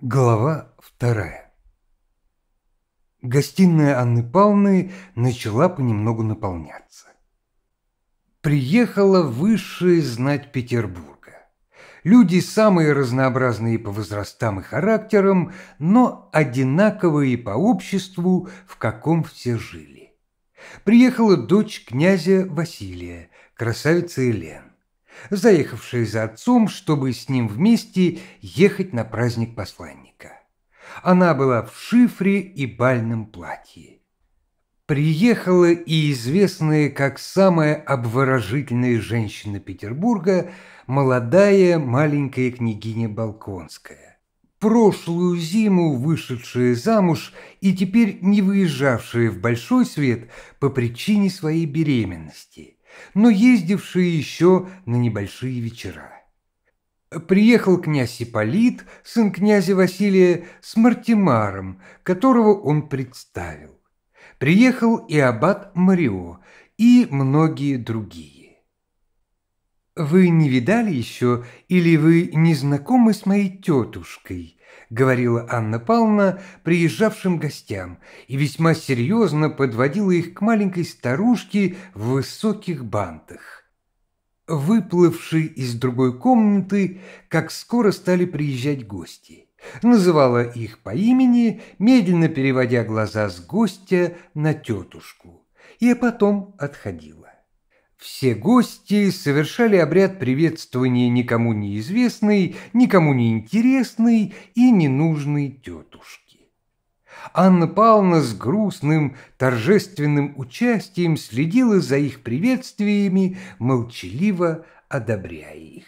Глава вторая. Гостиная Анны Павловны начала понемногу наполняться. Приехала высшая знать Петербурга. Люди самые разнообразные по возрастам и характерам, но одинаковые по обществу, в каком все жили. Приехала дочь князя Василия, красавица Елена заехавшие за отцом, чтобы с ним вместе ехать на праздник посланника. Она была в шифре и бальном платье. Приехала и известная как самая обворожительная женщина Петербурга молодая маленькая княгиня Балконская прошлую зиму вышедшая замуж и теперь не выезжавшая в большой свет по причине своей беременности но ездившие еще на небольшие вечера. Приехал князь Ипполит, сын князя Василия, с Мартимаром, которого он представил. Приехал и аббат Марио, и многие другие. «Вы не видали еще, или вы не знакомы с моей тетушкой?» — говорила Анна Павловна приезжавшим гостям и весьма серьезно подводила их к маленькой старушке в высоких бантах. Выплывшие из другой комнаты, как скоро стали приезжать гости. Называла их по имени, медленно переводя глаза с гостя на тетушку, и потом отходила. Все гости совершали обряд приветствования никому неизвестной, никому неинтересной и ненужной тетушки. Анна Павловна с грустным, торжественным участием следила за их приветствиями, молчаливо одобряя их.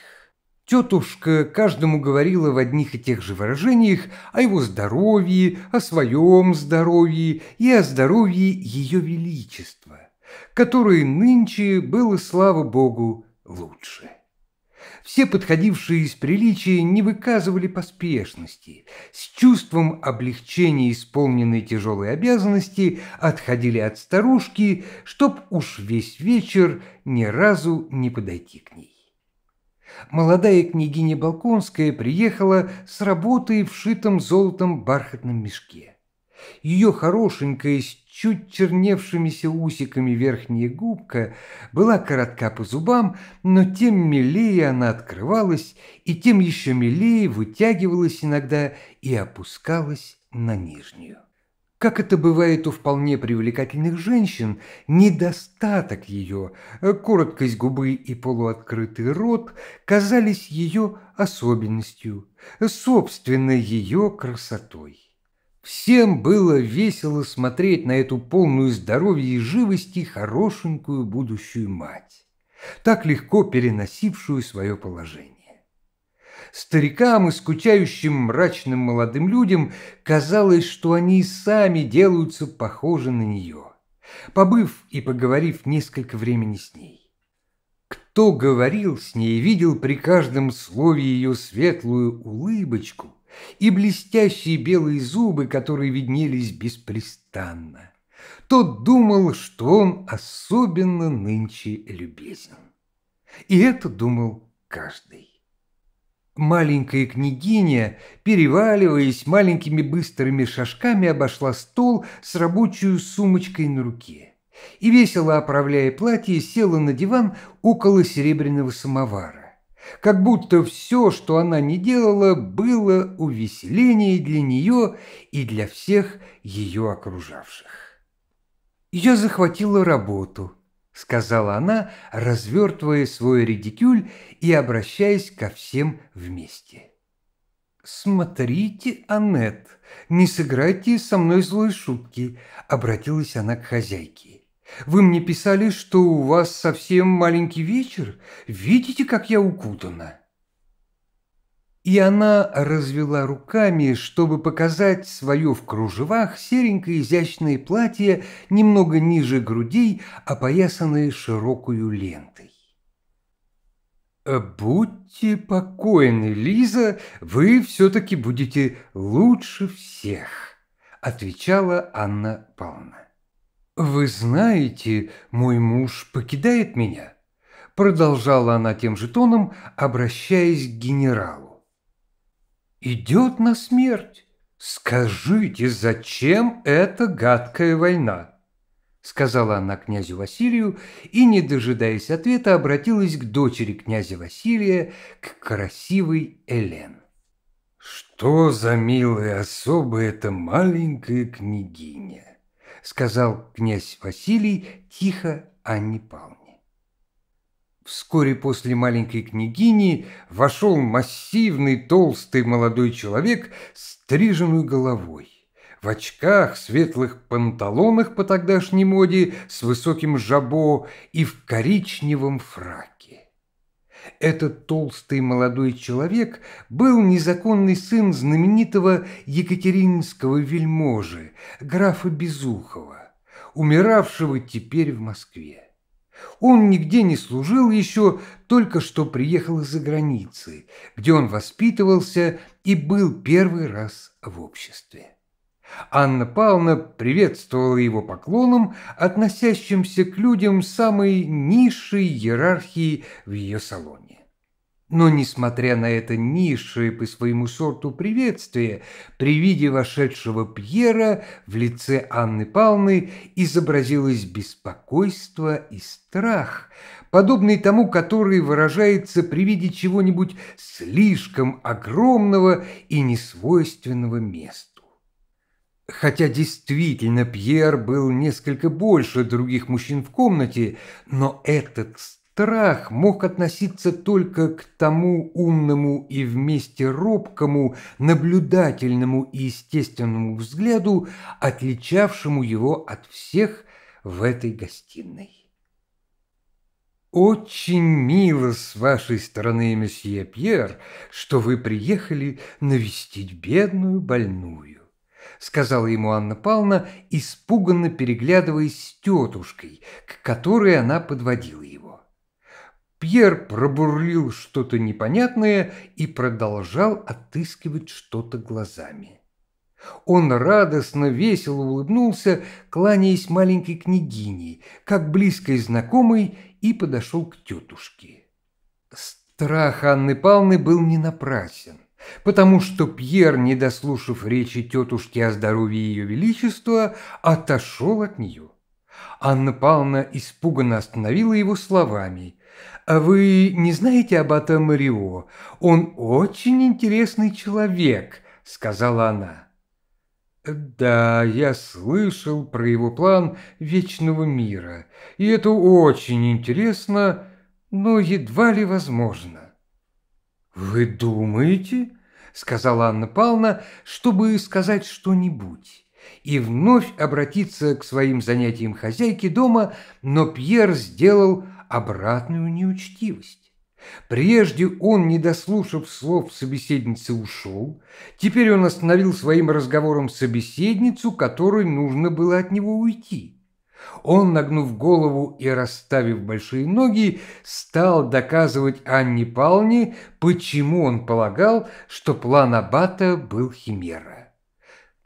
Тетушка каждому говорила в одних и тех же выражениях о его здоровье, о своем здоровье и о здоровье ее величества – который нынче было, слава богу, лучше. Все подходившие из приличия не выказывали поспешности, с чувством облегчения исполненной тяжелой обязанности отходили от старушки, чтоб уж весь вечер ни разу не подойти к ней. Молодая княгиня Балконская приехала с работы в шитом золотом бархатном мешке. Ее хорошенькая. с чуть черневшимися усиками верхняя губка была коротка по зубам, но тем милее она открывалась, и тем еще милее вытягивалась иногда и опускалась на нижнюю. Как это бывает у вполне привлекательных женщин, недостаток ее, короткость губы и полуоткрытый рот казались ее особенностью, собственно ее красотой. Всем было весело смотреть на эту полную здоровья и живости хорошенькую будущую мать, так легко переносившую свое положение. Старикам и скучающим мрачным молодым людям казалось, что они сами делаются похожи на нее, побыв и поговорив несколько времени с ней. Кто говорил с ней, и видел при каждом слове ее светлую улыбочку – и блестящие белые зубы, которые виднелись беспрестанно. Тот думал, что он особенно нынче любезен. И это думал каждый. Маленькая княгиня, переваливаясь маленькими быстрыми шажками, обошла стол с рабочей сумочкой на руке и, весело оправляя платье, села на диван около серебряного самовара как будто все, что она не делала, было увеселение для нее и для всех ее окружавших. «Я захватила работу», — сказала она, развертывая свой редикюль и обращаясь ко всем вместе. «Смотрите, Аннет, не сыграйте со мной злой шутки», — обратилась она к хозяйке. Вы мне писали, что у вас совсем маленький вечер. Видите, как я укутана?» И она развела руками, чтобы показать свое в кружевах серенькое изящное платье немного ниже грудей, опоясанное широкую лентой. «Э, «Будьте покойны, Лиза, вы все-таки будете лучше всех», — отвечала Анна Павловна. «Вы знаете, мой муж покидает меня», – продолжала она тем же тоном, обращаясь к генералу. «Идет на смерть. Скажите, зачем эта гадкая война?» – сказала она князю Василию и, не дожидаясь ответа, обратилась к дочери князя Василия, к красивой Элен. «Что за милая особа эта маленькая княгиня?» сказал князь Василий тихо Анне Павловне. Вскоре после маленькой княгини вошел массивный толстый молодой человек с стриженной головой в очках, светлых панталонах по тогдашней моде с высоким жабо и в коричневом фраке. Этот толстый молодой человек был незаконный сын знаменитого Екатерининского вельможи, графа Безухова, умиравшего теперь в Москве. Он нигде не служил еще, только что приехал из-за границы, где он воспитывался и был первый раз в обществе. Анна Павловна приветствовала его поклоном, относящимся к людям самой низшей иерархии в ее салоне. Но, несмотря на это низшее по своему сорту приветствие, при виде вошедшего Пьера в лице Анны Павловны изобразилось беспокойство и страх, подобный тому, который выражается при виде чего-нибудь слишком огромного и несвойственного места. Хотя действительно Пьер был несколько больше других мужчин в комнате, но этот страх мог относиться только к тому умному и вместе робкому, наблюдательному и естественному взгляду, отличавшему его от всех в этой гостиной. «Очень мило с вашей стороны, месье Пьер, что вы приехали навестить бедную больную сказала ему Анна Павловна, испуганно переглядываясь с тетушкой, к которой она подводила его. Пьер пробурлил что-то непонятное и продолжал отыскивать что-то глазами. Он радостно, весело улыбнулся, кланяясь маленькой княгине, как близкой знакомой, и подошел к тетушке. Страх Анны Павловны был не напрасен потому что Пьер, не дослушав речи тетушки о здоровье ее величества, отошел от нее. Анна Павловна испуганно остановила его словами. «А вы не знаете об этом Марио? Он очень интересный человек», — сказала она. «Да, я слышал про его план вечного мира, и это очень интересно, но едва ли возможно». «Вы думаете?» – сказала Анна Павловна, чтобы сказать что-нибудь, и вновь обратиться к своим занятиям хозяйки дома, но Пьер сделал обратную неучтивость. Прежде он, не дослушав слов собеседницы, ушел. Теперь он остановил своим разговором собеседницу, которой нужно было от него уйти. Он, нагнув голову и расставив большие ноги, стал доказывать Анне Палне, почему он полагал, что план Абата был химера.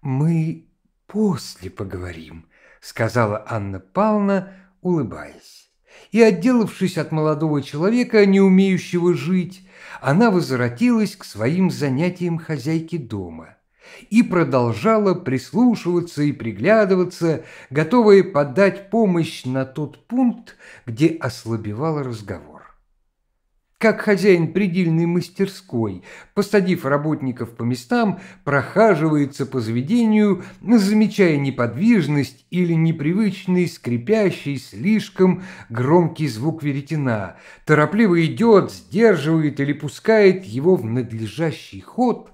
«Мы после поговорим», — сказала Анна Пална, улыбаясь. И, отделавшись от молодого человека, не умеющего жить, она возвратилась к своим занятиям хозяйки дома — и продолжала прислушиваться и приглядываться, готовая подать помощь на тот пункт, где ослабевал разговор. Как хозяин предельной мастерской, посадив работников по местам, прохаживается по заведению, замечая неподвижность или непривычный, скрипящий, слишком громкий звук веретена, торопливо идет, сдерживает или пускает его в надлежащий ход –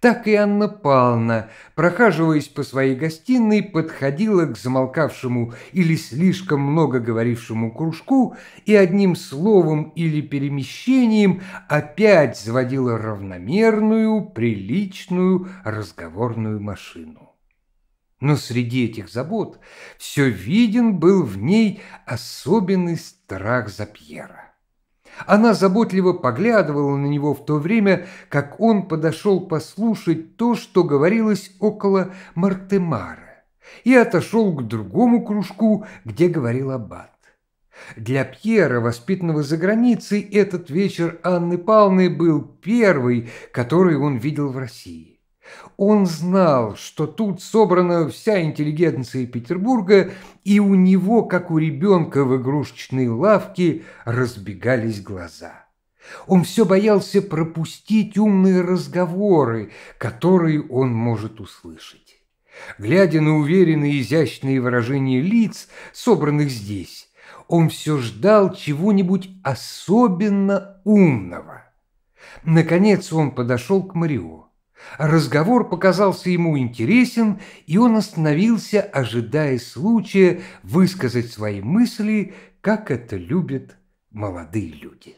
так и Анна Павловна, прохаживаясь по своей гостиной, подходила к замолкавшему или слишком много говорившему кружку и одним словом или перемещением опять заводила равномерную, приличную разговорную машину. Но среди этих забот все виден был в ней особенный страх за Пьера. Она заботливо поглядывала на него в то время, как он подошел послушать то, что говорилось около Мартемара, и отошел к другому кружку, где говорил Аббат. Для Пьера, воспитанного за границей, этот вечер Анны Павловны был первый, который он видел в России. Он знал, что тут собрана вся интеллигенция Петербурга, и у него, как у ребенка в игрушечной лавке, разбегались глаза. Он все боялся пропустить умные разговоры, которые он может услышать. Глядя на уверенные изящные выражения лиц, собранных здесь, он все ждал чего-нибудь особенно умного. Наконец он подошел к Марио. Разговор показался ему интересен, и он остановился, ожидая случая высказать свои мысли, как это любят молодые люди.